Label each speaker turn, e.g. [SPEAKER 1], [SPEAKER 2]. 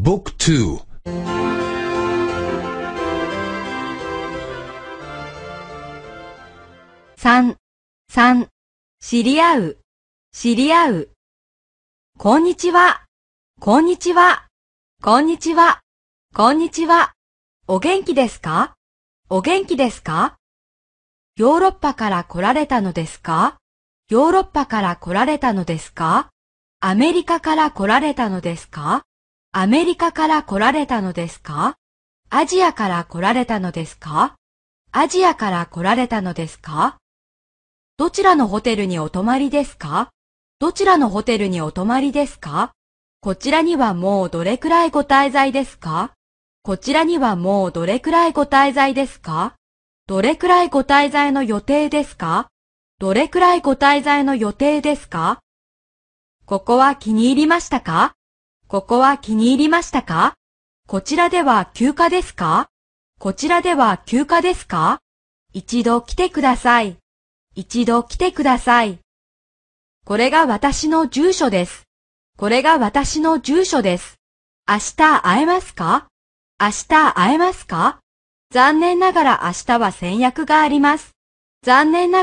[SPEAKER 1] Book 2
[SPEAKER 2] 3、3、知り合う、知り合う。こんにちは、こんにち
[SPEAKER 3] は、こんにちは、こんにちは。お元気ですか
[SPEAKER 1] お元気ですかヨーロッパから来られたのですかヨーロッパから来られたのですかアメリカから来られたのですかアメリカから来られたのですかアジアから来られたのですかアジアから来られたのですかどちらのホテルにお泊まりですかどちらのホテルにお泊まりですかこちらにはもうどれくらいご滞在ですかこちらにはもうどれくらいご滞在ですかどれくらいご滞在の予定ですかどれくらいご滞在の予定ですかここは気に入りましたかここは気に入りましたかこちらでは休暇ですかこちらでは休暇ですか一度来てください。一度来てください。これが私の住所です。これが私の住所です。明日会えますか明日会えますか残念なが
[SPEAKER 3] ら明日は先約があります。残念ながら